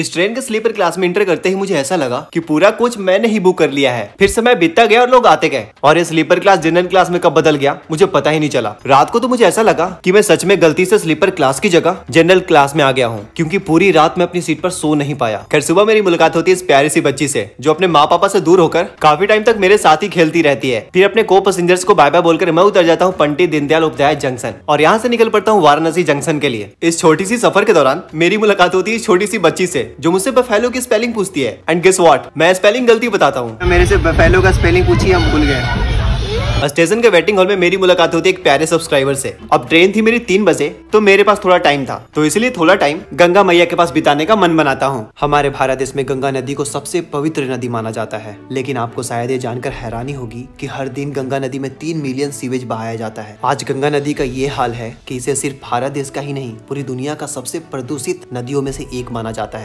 इस ट्रेन के sleeper class में इंटर करते ही मुझे ऐसा लगा कि पूरा कोच मैंने ही बुक कर लिया है फिर समय बीतता गया और लोग आते गए और ये स्लीपर क्लास जनरल क्लास में कब बदल गया मुझे पता ही नहीं चला रात को तो मुझे ऐसा लगा कि मैं सच में गलती से स्लीपर क्लास की जगह जनरल क्लास में आ गया हूँ क्यूँकी पूरी रात मैं अपनी सीट पर सो नहीं पाया खैर सुबह मेरी मुलाकात होती है इस प्यारी सी बच्ची से जो अपने माँ पापा से दूर होकर काफी टाइम तक मेरे साथ ही खेलती रहती है फिर अपने को पैसेंजर्स को बाय बाय बोलकर मैं उतर जाता हूँ पंडित दीनदयाल उपाध्याय जंक्शन और यहाँ से निकल पड़ता हूँ वाराणसी जंक्शन के लिए इस छोटी सी सफर के दौरान मेरी मुलाकात होती है छोटी सी बच्ची से जो मुझसे बफेलो की स्पेलिंग पूछती है एंड गेस वॉट मैं स्पेलिंग गलती बताता हूँ मेरे से बफेलो का स्पेलिंग पूछी हम भूल गए स्टेशन के वेटिंग हॉल में मेरी मुलाकात होती है एक प्यारे सब्सक्राइबर से अब ट्रेन थी मेरी तीन बजे तो मेरे पास थोड़ा टाइम था तो इसलिए थोड़ा टाइम गंगा मैया के पास बिताने का मन बनाता हूँ हमारे भारत देश में गंगा नदी को सबसे पवित्र नदी माना जाता है लेकिन आपको शायद ये जानकर हैरानी होगी की हर दिन गंगा नदी में तीन मिलियन सीवेज बहाया जाता है आज गंगा नदी का ये हाल है की इसे सिर्फ भारत देश का ही नहीं पूरी दुनिया का सबसे प्रदूषित नदियों में से एक माना जाता है